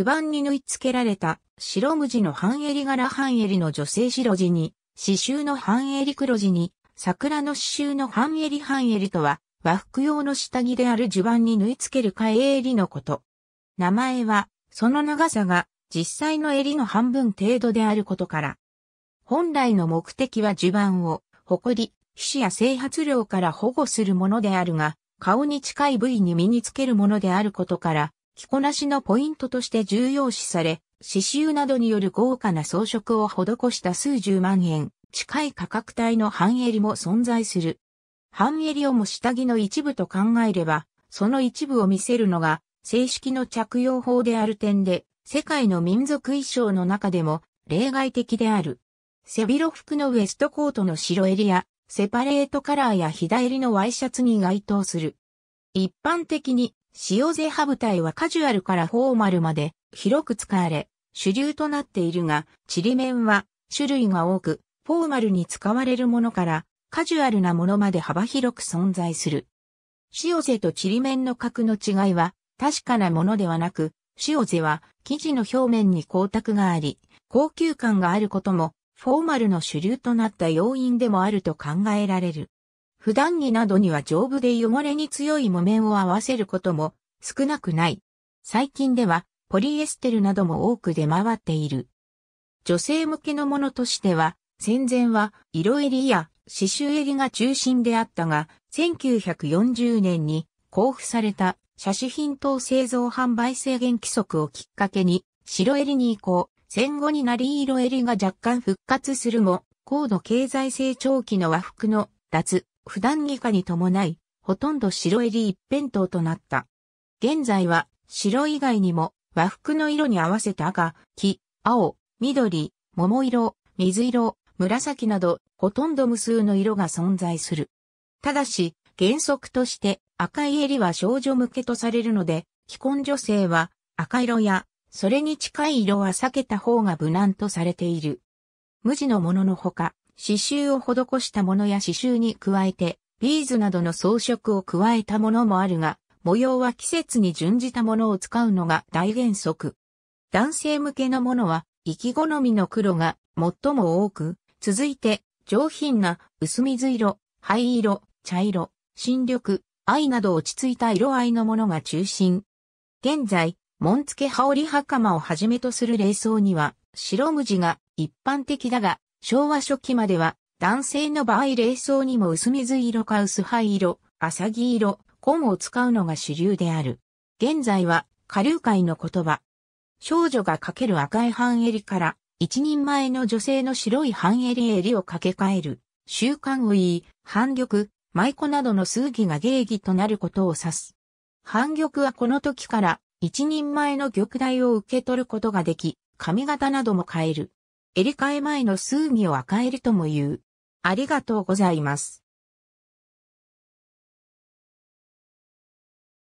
襦袢に縫い付けられた白無地の半襟柄半襟の女性白地に、刺繍の半襟黒地に、桜の刺繍の半襟半襟とは、和服用の下着である襦袢に縫い付ける替え襟のこと。名前は、その長さが実際の襟の半分程度であることから。本来の目的は襦袢を、誇り、皮脂や整髪量から保護するものであるが、顔に近い部位に身につけるものであることから、着こなしのポイントとして重要視され、刺繍などによる豪華な装飾を施した数十万円、近い価格帯の半襟も存在する。半襟をも下着の一部と考えれば、その一部を見せるのが正式の着用法である点で、世界の民族衣装の中でも例外的である。背広服のウエストコートの白襟や、セパレートカラーや左襟のワイシャツに該当する。一般的に塩瀬歯部隊はカジュアルからフォーマルまで広く使われ、主流となっているが、ちりめんは種類が多く、フォーマルに使われるものからカジュアルなものまで幅広く存在する。塩瀬とちりめんの角の違いは確かなものではなく、塩瀬は生地の表面に光沢があり、高級感があることもフォーマルの主流となった要因でもあると考えられる。普段着などには丈夫で汚れに強い木綿を合わせることも少なくない。最近ではポリエステルなども多く出回っている。女性向けのものとしては、戦前は色襟や刺繍襟が中心であったが、1940年に交付された写真品等製造販売制限規則をきっかけに、白襟に移行、戦後になり色襟が若干復活するも、高度経済成長期の和服の脱、普段義化に伴い、ほとんど白襟一辺倒となった。現在は、白以外にも、和服の色に合わせた赤、黄、青、緑、桃色、水色、紫など、ほとんど無数の色が存在する。ただし、原則として赤い襟は少女向けとされるので、既婚女性は赤色やそれに近い色は避けた方が無難とされている。無地のもののほか、刺繍を施したものや刺繍に加えて、ビーズなどの装飾を加えたものもあるが、模様は季節に準じたものを使うのが大原則。男性向けのものは、生き好みの黒が最も多く、続いて、上品な薄水色、灰色、茶色、新緑、藍など落ち着いた色合いのものが中心。現在、紋付羽織袴をはじめとする霊装には、白無地が一般的だが、昭和初期までは、男性の場合冷装にも薄水色か薄灰色、浅木色、紺を使うのが主流である。現在は、下流界の言葉。少女がかける赤い半襟から、一人前の女性の白い半襟襟を掛け替える、習慣を言い、反玉、舞妓などの数儀が芸儀となることを指す。反玉はこの時から、一人前の玉代を受け取ることができ、髪型なども変える。入れ替え前の数義を赤えるとも言う。ありがとうございます。